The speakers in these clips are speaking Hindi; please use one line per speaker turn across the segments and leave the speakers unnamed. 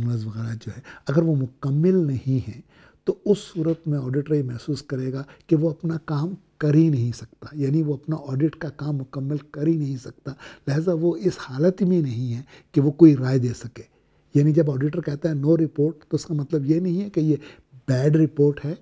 मामलाज वगैरह जो है अगर वो मुकम्मल नहीं हैं तो उस सूरत में ऑडिटर ये महसूस करेगा कि वो अपना काम कर ही नहीं सकता यानी वो अपना ऑडिट का काम मुकम्मल कर ही नहीं सकता लिहाजा वो इस हालत में नहीं है कि वो कोई राय दे सके यानी जब ऑडिटर कहता है नो रिपोर्ट तो उसका मतलब ये नहीं है कि ये बैड रिपोर्ट है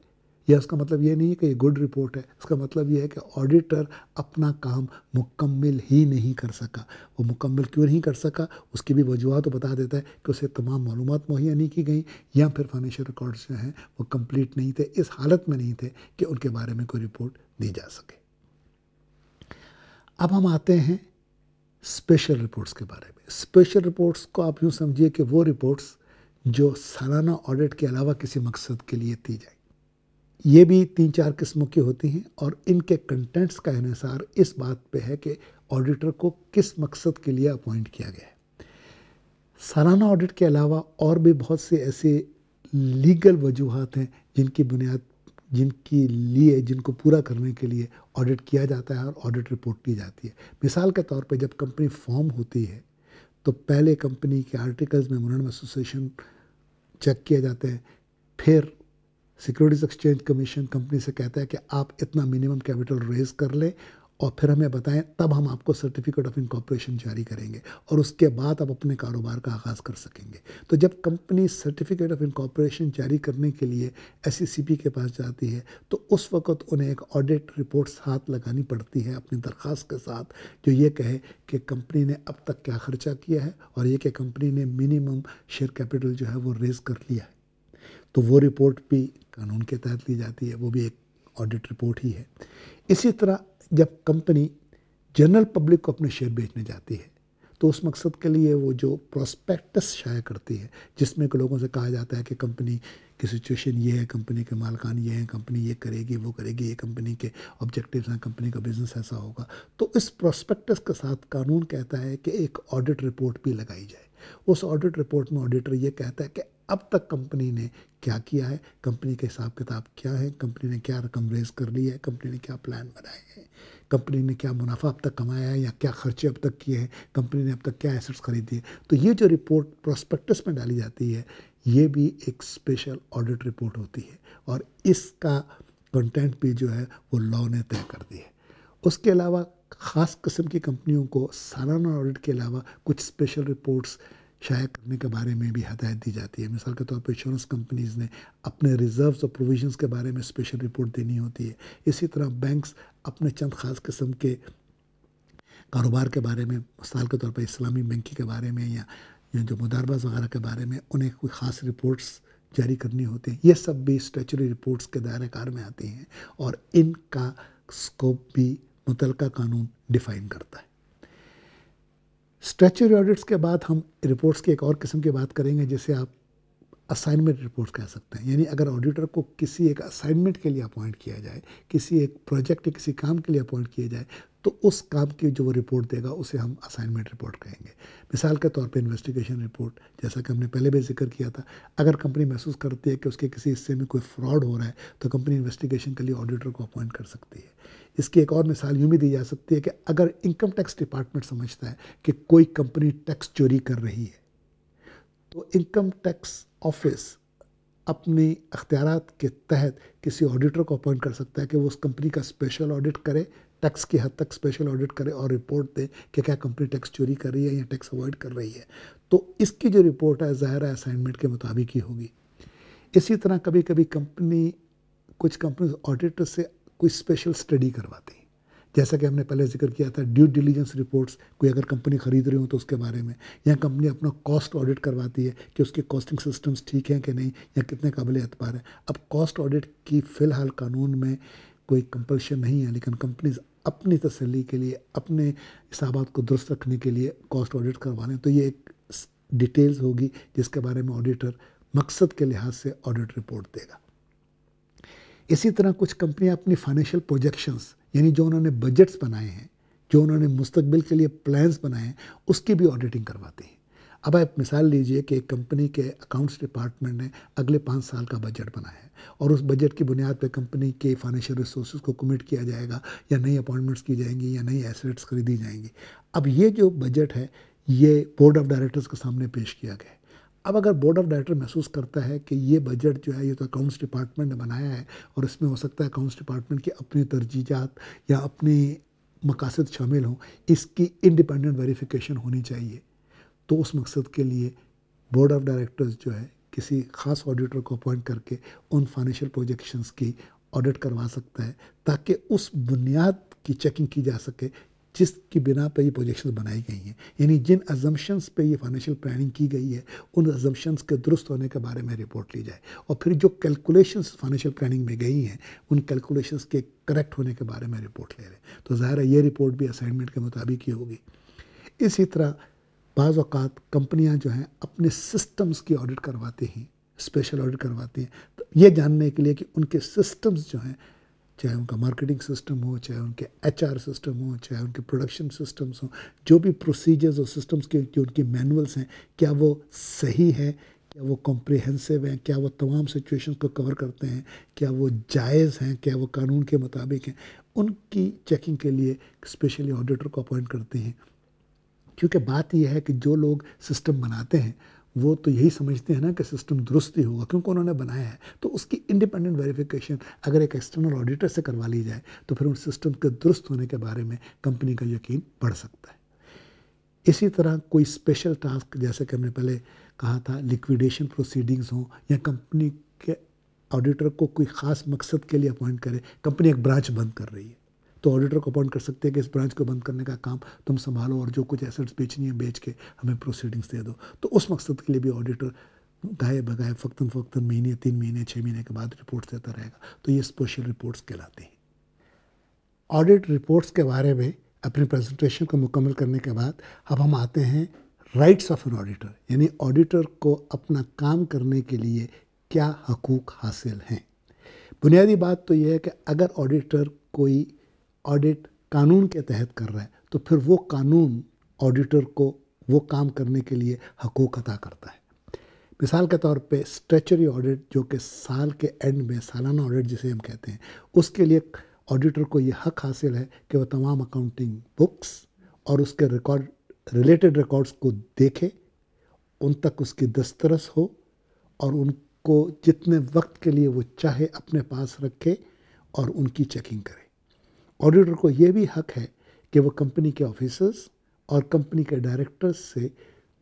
या इसका मतलब ये नहीं है कि ये गुड रिपोर्ट है इसका मतलब ये है कि ऑडिटर अपना काम मुकम्मल ही नहीं कर सका वो मुकम्मल क्यों नहीं कर सका उसकी भी वजूहत तो बता देता है कि उसे तमाम मालूम मुहैया नहीं की गई या फिर फाइनेंशियल रिकॉर्ड्स जो हैं वो कम्प्लीट नहीं थे इस हालत में नहीं थे कि उनके बारे में कोई रिपोर्ट दी जा सके अब हम आते हैं स्पेशल रिपोर्ट्स के बारे में स्पेशल रिपोर्ट्स को आप यूँ समझिए कि वो रिपोर्ट्स जो सालाना ऑडिट के अलावा किसी मकसद के लिए दी जाए ये भी तीन चार किस्मों की होती हैं और इनके कंटेंट्स का इसार इस बात पे है कि ऑडिटर को किस मकसद के लिए अपॉइंट किया गया है सालाना ऑडिट के अलावा और भी बहुत से ऐसे लीगल वजूहत हैं जिनकी बुनियाद जिनके लिए जिनको पूरा करने के लिए ऑडिट किया जाता है और ऑडिट रिपोर्ट की जाती है मिसाल के तौर पर जब कंपनी फॉर्म होती है तो पहले कंपनी के आर्टिकल्स में मुनम एसोसिएशन चेक किए जाते हैं फिर सिक्योरिटीज़ एक्सचेंज कमीशन कंपनी से कहता है कि आप इतना मिनिमम कैपिटल रेज कर लें और फिर हमें बताएं तब हम आपको सर्टिफिकेट ऑफ इनकॉपरेशन जारी करेंगे और उसके बाद आप अपने कारोबार का आगाज़ कर सकेंगे तो जब कंपनी सर्टिफिकेट ऑफ इनकॉपरेशन जारी करने के लिए एस e के पास जाती है तो उस वक्त उन्हें एक ऑडिट रिपोर्ट हाथ लगानी पड़ती है अपनी दरख्वास्त के साथ जो ये कहे कि कंपनी ने अब तक क्या खर्चा किया है और ये कि कंपनी ने मिनिमम शेयर कैपिटल जो है वो रेज़ कर लिया है तो वो रिपोर्ट भी कानून के तहत ली जाती है वो भी एक ऑडिट रिपोर्ट ही है इसी तरह जब कंपनी जनरल पब्लिक को अपने शेयर बेचने जाती है तो उस मकसद के लिए वो जो प्रोस्पेक्टस शाया करती है जिसमें कि लोगों से कहा जाता है कि कंपनी की सिचुएशन ये है कंपनी के मालकान ये हैं कंपनी ये करेगी वो करेगी ये कंपनी के ऑब्जेक्टिव्स हैं कंपनी का बिजनेस ऐसा होगा तो इस प्रोस्पेक्टस के साथ कानून कहता है कि एक ऑडिट रिपोर्ट भी लगाई जाए उस ऑडिट रिपोर्ट में ऑडिटर ये कहता है कि अब तक कंपनी ने क्या किया है कंपनी के हिसाब किताब क्या है कंपनी ने क्या रकम रेज कर ली है कंपनी ने क्या प्लान बनाए हैं कंपनी ने क्या मुनाफा अब तक कमाया है या क्या खर्चे अब तक किए हैं कंपनी ने अब तक क्या एसेट्स खरीदिए तो ये जो रिपोर्ट प्रोस्पेक्टस में डाली जाती है ये भी एक स्पेशल ऑडिट रिपोर्ट होती है और इसका कंटेंट भी जो है वो लॉ ने तय कर दी है उसके अलावा ख़ास कस्म की कंपनियों को सालाना ऑडिट के अलावा कुछ स्पेशल रिपोर्ट्स शाया करने के बारे में भी हदायत दी जाती है मिसाल के तौर पर इंश्योरेंस कंपनीज़ ने अपने रिजर्व्स और प्रोविजंस के बारे में स्पेशल रिपोर्ट देनी होती है इसी तरह बैंक्स अपने चंद ख़ास कस्म के कारोबार के बारे में मिसाल के तौर पर इस्लामी बैंकिंग के बारे में या जो मुदारबाज वगैरह के बारे में उन्हें कोई ख़ास रिपोर्ट्स जारी करनी होती हैं ये सब भी स्टेचुरी रिपोर्ट्स के दायरे कार में आती हैं और इनका स्कोप भी मुतलका कानून डिफाइन करता है स्ट्रेचरी ऑडिट्स के बाद हम रिपोर्ट्स की एक और किस्म की बात करेंगे जिसे आप असाइनमेंट रिपोर्ट्स कह सकते हैं यानी अगर ऑडिटर को किसी एक असाइनमेंट के लिए अपॉइंट किया जाए किसी एक प्रोजेक्ट या किसी काम के लिए अपॉइंट किया जाए तो उस काम की जो वो रिपोर्ट देगा उसे हम असाइनमेंट रिपोर्ट कहेंगे मिसाल के तौर पे इन्वेस्टिगेशन रिपोर्ट जैसा कि हमने पहले भी जिक्र किया था अगर कंपनी महसूस करती है कि उसके किसी हिस्से में कोई फ्रॉड हो रहा है तो कंपनी इन्वेस्टिगेशन के लिए ऑडिटर को अपॉइंट कर सकती है इसकी एक और मिसाल यूँ भी दी जा सकती है कि अगर इनकम टैक्स डिपार्टमेंट समझता है कि कोई कंपनी टैक्स चोरी कर रही है तो इनकम टैक्स ऑफिस अपने अख्तियार के तहत किसी ऑडिटर को अपॉइंट कर सकता है कि वो उस कंपनी का स्पेशल ऑडिट करे टैक्स की हद तक स्पेशल ऑडिट करें और रिपोर्ट दें कि क्या कंपनी टैक्स चोरी कर रही है या टैक्स अवॉइड कर रही है तो इसकी जो रिपोर्ट है ज़ाहिर है असाइनमेंट के मुताबिक ही होगी इसी तरह कभी कभी कंपनी कुछ कंपनी ऑडिटर से कोई स्पेशल स्टडी करवाती हैं जैसा कि हमने पहले जिक्र किया था ड्यू डिलीजेंस रिपोर्ट्स कोई अगर कंपनी खरीद रही हो तो उसके बारे में या कंपनी अपना कॉस्ट ऑडिट करवाती है कि उसके कॉस्टिंग सिस्टम्स ठीक हैं कि नहीं या कितने काबिल एतबार हैं अब कॉस्ट ऑडिट की फ़िलहाल कानून में कोई कंपल्शन नहीं है लेकिन कंपनीज अपनी तसली के लिए अपने हिसाब को दुरुस्त रखने के लिए कॉस्ट ऑडिट करवा लें तो ये एक डिटेल्स होगी जिसके बारे में ऑडिटर मकसद के लिहाज से ऑडिट रिपोर्ट देगा इसी तरह कुछ कंपनियां अपनी फाइनेंशियल प्रोजेक्शंस यानी जो उन्होंने बजट्स बनाए हैं जो उन्होंने मुस्तबिल के लिए प्लान्स बनाए हैं उसकी भी ऑडिटिंग करवाती हैं अब आप मिसाल लीजिए कि एक कंपनी के अकाउंट्स डिपार्टमेंट ने अगले पाँच साल का बजट बनाया है और उस बजट की बुनियाद पर कंपनी के फाइनेंशियल रिसोर्स को कमिट किया जाएगा या नई अपॉइंटमेंट्स की जाएंगी या नई एसेट्स खरीदी जाएंगी अब ये जो बजट है ये बोर्ड ऑफ डायरेक्टर्स के सामने पेश किया गया अब अगर बोर्ड ऑफ डायरेक्टर महसूस करता है कि ये बजट जो है ये तो अकाउंट्स डिपार्टमेंट ने बनाया है और इसमें हो सकता है अकाउंट्स डिपार्टमेंट की अपनी तरजीजात या अपनी मकासद शामिल हों इसकी इंडिपेंडेंट वेरिफिकेशन होनी चाहिए तो उस मकसद के लिए बोर्ड ऑफ डायरेक्टर्स जो है किसी खास ऑडिटर को अपॉइंट करके उन फाइनेंशियल प्रोजेक्शंस की ऑडिट करवा सकता है ताकि उस बुनियाद की चेकिंग की जा सके जिसकी बिना पर ये प्रोजेक्शंस बनाई गई हैं यानी जिन अजम्पन्स पे ये फाइनेंशियल प्लानिंग की गई है उन अजम्पन्स के दुरुस्त होने के बारे में रिपोर्ट ली जाए और फिर जो कैलकुलेशंस फाइनेंशियल प्लानिंग में गई हैं उन कैलकुलेशंस के करेक्ट होने के बारे में रिपोर्ट ले रहे हैं तो ज़ाहिर है ये रिपोर्ट भी असाइनमेंट के मुताबिक ही होगी इसी तरह बाज अवत कंपनियाँ जो हैं अपने सिस्टम्स की ऑडिट करवाते हैं स्पेशल ऑडिट करवाती हैं तो ये जानने के लिए कि उनके सिस्टम्स जो हैं चाहे उनका मार्केटिंग सिस्टम हो चाहे उनके एचआर सिस्टम हो चाहे उनके प्रोडक्शन सिस्टम्स हों जो भी प्रोसीजर्स और सिस्टम्स के जो उनके मैनुअल्स हैं क्या वो सही है क्या वो कॉम्प्रिहेंसिव हैं क्या वो तमाम सिचुएशन को कवर करते हैं क्या वो जायज़ हैं क्या वो कानून के मुताबिक हैं उनकी चेकिंग के लिए स्पेशली ऑडिटर को अपॉइंट करते हैं क्योंकि बात यह है कि जो लोग सिस्टम बनाते हैं वो तो यही समझते हैं ना कि सिस्टम दुरुस्त ही होगा क्योंकि उन्होंने बनाया है तो उसकी इंडिपेंडेंट वेरिफिकेशन अगर एक एक्सटर्नल ऑडिटर से करवा ली जाए तो फिर उन सिस्टम के दुरुस्त होने के बारे में कंपनी का यकीन बढ़ सकता है इसी तरह कोई स्पेशल टास्क जैसे कि हमने पहले कहा था लिक्विडेशन प्रोसीडिंग्स हों या कंपनी के ऑडिटर को कोई ख़ास मकसद के लिए अपॉइंट करे कंपनी एक ब्रांच बंद कर रही है तो ऑडिटर को अपॉइंट कर सकते हैं कि इस ब्रांच को बंद करने का काम तुम संभालो और जो कुछ एसेट्स बेचनी है बेच के हमें प्रोसीडिंग्स दे दो तो उस मकसद के लिए भी ऑडिटर गाये बगाए फ़क्तन फ़क्तन महीने तीन महीने छः महीने के बाद रिपोर्ट्स देता रहेगा तो ये स्पेशल रिपोर्ट्स कहलाते हैं ऑडिट रिपोर्ट्स के बारे में अपने प्रेजेंटेशन को मुकम्मल करने के बाद अब हम आते हैं राइट्स ऑफ एन ऑडिटर यानी ऑडिटर को अपना काम करने के लिए क्या हकूक़ हासिल हैं बुनियादी बात तो यह है कि अगर ऑडिटर कोई ऑडिट कानून के तहत कर रहा है तो फिर वो कानून ऑडिटर को वो काम करने के लिए हकूक अदा करता है मिसाल के तौर पे स्ट्रेचरी ऑडिट जो कि साल के एंड में सालाना ऑडिट जिसे हम कहते हैं उसके लिए ऑडिटर को ये हक हासिल है कि वह तमाम अकाउंटिंग बुक्स और उसके रिकॉर्ड रिलेटेड रिकॉर्ड्स को देखे उन तक उसकी दस्तरस हो और उनको जितने वक्त के लिए वो चाहे अपने पास रखे और उनकी चेकिंग करे ऑडिटर को यह भी हक है कि वह कंपनी के ऑफिसर्स और कंपनी के डायरेक्टर्स से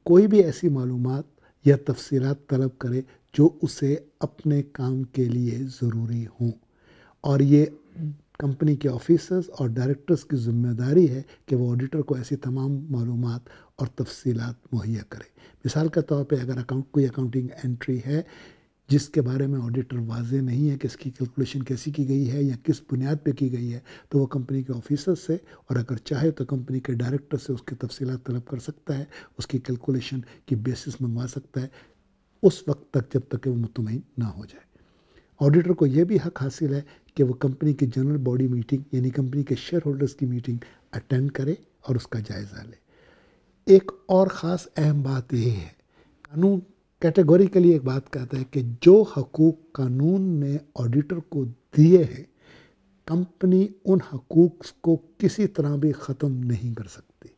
कोई भी ऐसी मालूम या तफसी तलब करे जो उसे अपने काम के लिए ज़रूरी हों और ये कंपनी के ऑफिसर्स और डायरेक्टर्स की जिम्मेदारी है कि वो ऑडिटर को ऐसी तमाम मालूम और तफसीत मुहैया करें मिसाल के तौर पे अगर अकाउंट कोई अकाउंटिंग एंट्री है जिसके बारे में ऑडिटर वाज नहीं है कि इसकी कैलकुलेशन कैसी की गई है या किस बुनियाद पे की गई है तो वो कंपनी के ऑफिसर से और अगर चाहे तो कंपनी के डायरेक्टर से उसकी तफसीत तलब कर सकता है उसकी कैलकुलेशन की बेसिस मंगवा सकता है उस वक्त तक जब तक कि वो मुतमिन ना हो जाए ऑडिटर को यह भी हक हासिल है कि वो कंपनी की जनरल बॉडी मीटिंग यानी कंपनी के शेयर होल्डर्स की मीटिंग अटेंड करे और उसका जायज़ा ले एक और ख़ास अहम बात यही है कानून कैटेगोरिकली एक बात कहता है कि जो हकूक़ कानून ने ऑडिटर को दिए हैं कंपनी उन हकूक को किसी तरह भी ख़त्म नहीं कर सकती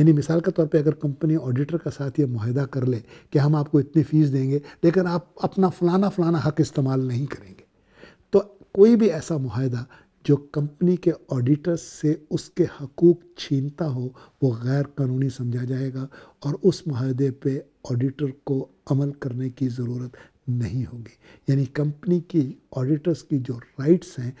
यानी मिसाल के तौर पे अगर कंपनी ऑडिटर का साथ ये माहदा कर ले कि हम आपको इतनी फ़ीस देंगे लेकिन आप अपना फ़लाना फ़लाना हक इस्तेमाल नहीं करेंगे तो कोई भी ऐसा माहदा जो कंपनी के ऑडिटर्स से उसके हकूक छीनता हो वो गैर कानूनी समझा जाएगा और उस माहदे पे ऑडिटर को अमल करने की ज़रूरत नहीं होगी यानी कंपनी की ऑडिटर्स की जो राइट्स हैं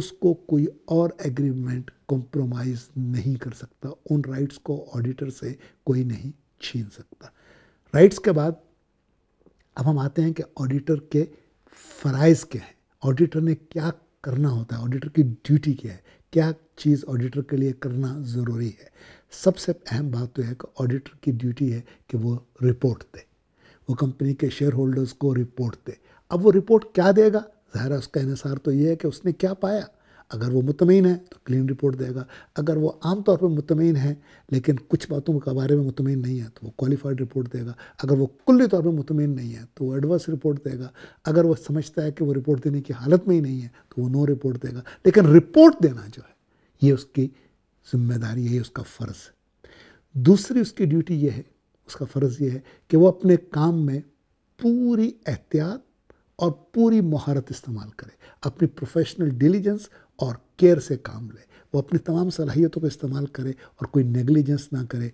उसको कोई और एग्रीमेंट कॉम्प्रोमाइज़ नहीं कर सकता उन राइट्स को ऑडिटर से कोई नहीं छीन सकता राइट्स के बाद अब हम आते हैं कि ऑडिटर के फ़राइज़ क्या हैं ऑडिटर ने क्या करना होता है ऑडिटर की ड्यूटी क्या है क्या चीज़ ऑडिटर के लिए करना ज़रूरी है सबसे अहम बात तो है कि ऑडिटर की ड्यूटी है कि वो रिपोर्ट दे वो कंपनी के शेयर होल्डर्स को रिपोर्ट दे अब वो रिपोर्ट क्या देगा ज़ाहिर उसका इनसार तो ये है कि उसने क्या पाया अगर वो मुतमिन है तो क्लीन रिपोर्ट देगा अगर वो तौर पर मुतमिन है लेकिन कुछ बातों के बारे में मुतमिन नहीं है तो वो क्वालिफाइड रिपोर्ट देगा अगर वो कुल्ली तौर पर मुतमिन नहीं है तो वो एडवर्स रिपोर्ट देगा अगर वो समझता है कि वो रिपोर्ट देने की हालत में ही नहीं है तो वो नो रिपोर्ट देगा लेकिन रिपोर्ट देना जो है ये उसकी जिम्मेदारी है ये उसका फ़र्ज़ है दूसरी उसकी ड्यूटी ये है उसका फ़र्ज़ ये है कि वो अपने काम में पूरी एहतियात और पूरी महारत इस्तेमाल करे अपनी प्रोफेशनल डिलीजेंस और केयर से काम ले वो अपनी तमाम सलाहियतों का इस्तेमाल करे और कोई नेग्लिजेंस ना करे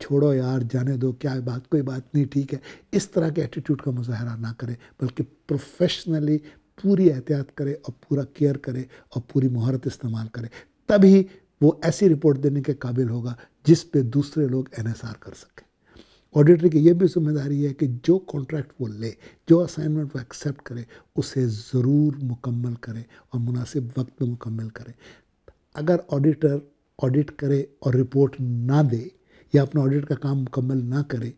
छोड़ो यार जाने दो क्या है बात कोई बात नहीं ठीक है इस तरह के एटीट्यूड का मुजाहरा ना करे बल्कि प्रोफेशनली पूरी एहतियात करे और पूरा केयर करे और पूरी महारत इस्तेमाल करे तभी वो ऐसी रिपोर्ट देने के काबिल होगा जिस पे दूसरे लोग एनएसआर कर सकें ऑडिटर की यह भी जिम्मेदारी है कि जो कॉन्ट्रैक्ट वो ले जो असाइनमेंट वो एक्सेप्ट करे उसे ज़रूर मुकम्मल करे और मुनासिब वक्त में मुकम्मल करे अगर ऑडिटर ऑडिट करे और रिपोर्ट ना दे या अपना ऑडिट का काम मुकम्मल ना करे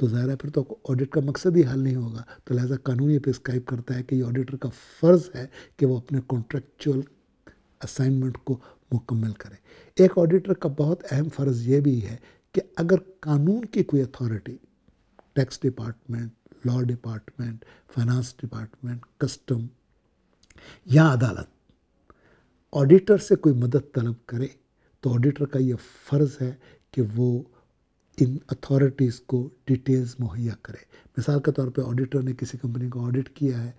तो ज़ाहिर है फिर तो ऑडिट का मकसद ही हल नहीं होगा तो लिहाजा कानून ये प्रिस्क्राइब करता है कि ये ऑडिटर का फ़र्ज़ है कि वो अपने कॉन्ट्रेक्चुअल असाइनमेंट को मुकम्मल करें एक ऑडिटर का बहुत अहम फ़र्ज़ ये भी है कि अगर कानून की कोई authority tax department law department finance department custom या अदालत ऑडिटर से कोई मदद तलब करे तो ऑडिटर का यह फ़र्ज़ है कि वो इन अथॉरिटीज़ को डिटेल्स मुहैया करे मिसाल के तौर पे ऑडिटर ने किसी कंपनी को ऑडिट किया है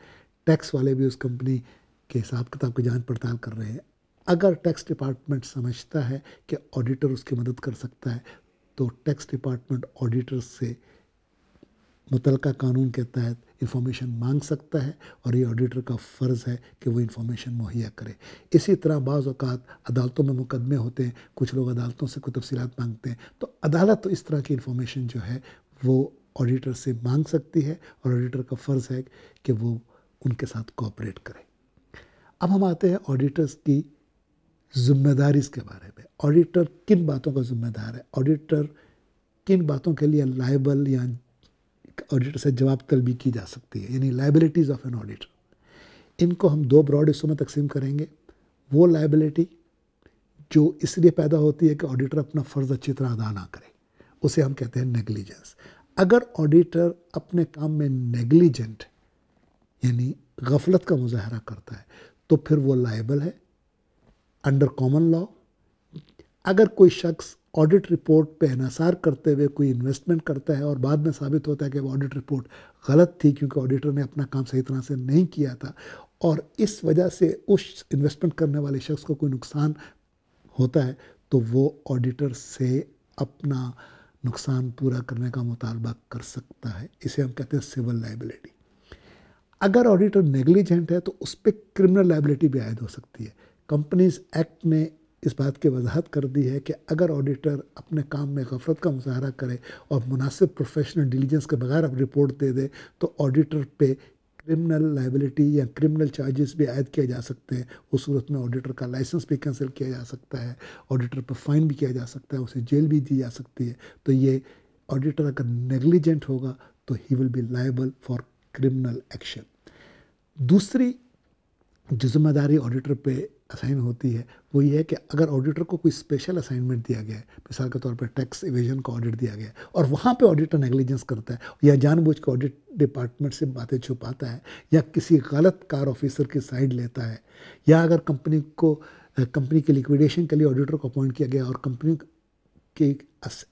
टैक्स वाले भी उस कंपनी के हिसाब किताब की जांच पड़ताल कर रहे हैं अगर टैक्स डिपार्टमेंट समझता है कि ऑडिटर उसकी मदद कर सकता है तो टैक्स डिपार्टमेंट ऑडिटर्स से मुतल कानून के तहत इन्फॉर्मेशन मांग सकता है और ये ऑडिटर का फ़र्ज़ है कि वो इन्फॉर्मेशन मुहैया करे इसी तरह बाज़ अवत अदालतों में मुकदमे होते हैं कुछ लोग अदालतों से कोई तफसीत मांगते हैं तो अदालत तो इस तरह की इन्फॉर्मेशन जो है वो ऑडिटर से मांग सकती है और ऑडिटर का फ़र्ज़ है कि वो उनके साथ कोऑपरेट करे अब हम आते हैं ऑडिटर्स की जिम्मेदारी इसके बारे में ऑडिटर किन बातों का जिम्मेदार है ऑडिटर किन बातों के लिए लाइबल या ऑडिटर से जवाब तलबी की जा सकती है यानी लाइबिलिटीज़ ऑफ एन ऑडिटर इनको हम दो ब्रॉड हिस्सों में तकसीम करेंगे वो लाइबिलिटी जो इसलिए पैदा होती है कि ऑडिटर अपना फ़र्ज़ अच्छी तरह अदा ना करे उसे हम कहते हैं नेग्लिजेंस अगर ऑडिटर अपने काम में नेग्लिजेंट यानी गफलत का मुजाहरा करता है तो फिर वो लाइबल है अंडर कॉमन लॉ अगर कोई शख्स ऑडिट रिपोर्ट पे इसार करते हुए कोई इन्वेस्टमेंट करता है और बाद में साबित होता है कि वो ऑडिट रिपोर्ट गलत थी क्योंकि ऑडिटर ने अपना काम सही तरह से नहीं किया था और इस वजह से उस इन्वेस्टमेंट करने वाले शख्स को कोई नुकसान होता है तो वो ऑडिटर से अपना नुकसान पूरा करने का मुतालबा कर सकता है इसे हम कहते हैं सिविल लाइबिलिटी अगर ऑडिटर नेग्लिजेंट है तो उस पर क्रिमिनल लाइबिलिटी भी आयद हो सकती है कंपनीज एक्ट ने इस बात की वजाहत कर दी है कि अगर ऑडिटर अपने काम में गफरत का मुजाहरा करे और मुनासिब प्रोफेशनल डिलीजेंस के बगैर अब रिपोर्ट दे दे तो ऑडिटर पे क्रिमिनल लाइबिलिटी या क्रिमिनल चार्जेस भी आयद किए जा सकते हैं उस सूरत में ऑडिटर का लाइसेंस भी कैंसिल किया जा सकता है ऑडिटर पर फाइन भी किया जा सकता है उसे जेल भी दी जा सकती है तो ये ऑडिटर अगर नेग्लिजेंट होगा तो he will be liable for criminal action दूसरी जो जिम्मेदारी ऑडिटर पे असाइन होती है वो ये है कि अगर ऑडिटर को कोई स्पेशल असाइनमेंट दिया गया है मिसाल के तौर पर टैक्स इवेजन का ऑडिट दिया गया है और वहाँ पे ऑडिटर नेग्लिजेंस करता है या जानबूझ के ऑडिट डिपार्टमेंट से बातें छुपाता है या किसी गलत कार ऑफिसर की साइड लेता है या अगर कंपनी को कंपनी के लिक्विडेशन के लिए ऑडिटर को अपॉइंट किया गया और कंपनी के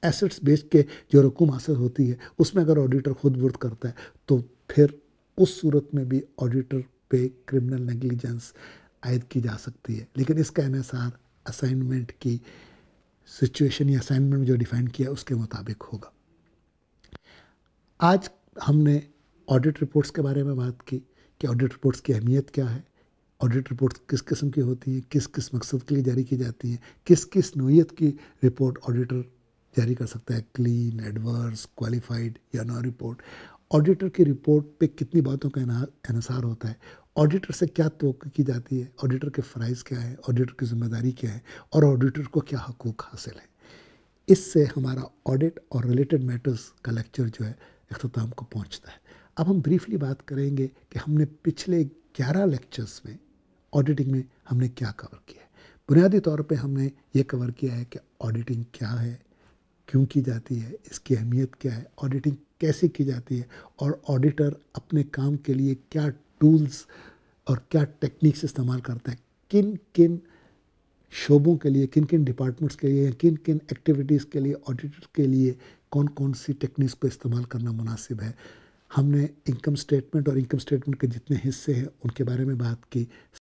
एसेट्स बेच के जो रकम हासिल होती है उसमें अगर ऑडिटर खुद बुर्द करता है तो फिर उस सूरत में भी ऑडिटर पे क्रिमिनल नेग्लिजेंस आयद की जा सकती है लेकिन इसका एन असाइनमेंट की सिचुएशन या असाइनमेंट जो डिफाइन किया उसके मुताबिक होगा आज हमने ऑडिट रिपोर्ट्स के बारे में बात की कि ऑडिट रिपोर्ट्स की अहमियत क्या है ऑडिट रिपोर्ट्स किस किस्म की होती हैं किस किस मकसद के लिए जारी की जाती हैं किस किस नोयत की रिपोर्ट ऑडिटर जारी कर सकता है क्लीन एडवर्स क्वालिफाइड या नॉ रिपोर्ट ऑडिटर की रिपोर्ट पे कितनी बातों का अनुसार होता है ऑडिटर से क्या तो की जाती है ऑडिटर के फ़राइज़ क्या है ऑडिटर की जिम्मेदारी क्या है और ऑडिटर को क्या हकूक़ हासिल है इससे हमारा ऑडिट और रिलेटेड मैटर्स का लेक्चर जो है अख्ताम को पहुँचता है अब हम ब्रीफली बात करेंगे कि हमने पिछले ग्यारह लेक्चर्स में ऑडिटिंग में हमने क्या कवर किया है बुनियादी तौर पे हमने ये कवर किया है कि ऑडिटिंग क्या है क्यों की जाती है इसकी अहमियत क्या है ऑडिटिंग कैसे की जाती है और ऑडिटर अपने काम के लिए क्या टूल्स और क्या टेक्निक्स इस्तेमाल करते हैं किन किन शोबों के लिए किन किन डिपार्टमेंट्स के लिए किन किन एक्टिविटीज़ के लिए ऑडिट के लिए कौन कौन सी टेक्निक्स को इस्तेमाल करना मुनासिब है हमने इनकम स्टेटमेंट और इनकम स्टेटमेंट के जितने हिस्से हैं उनके बारे में बात की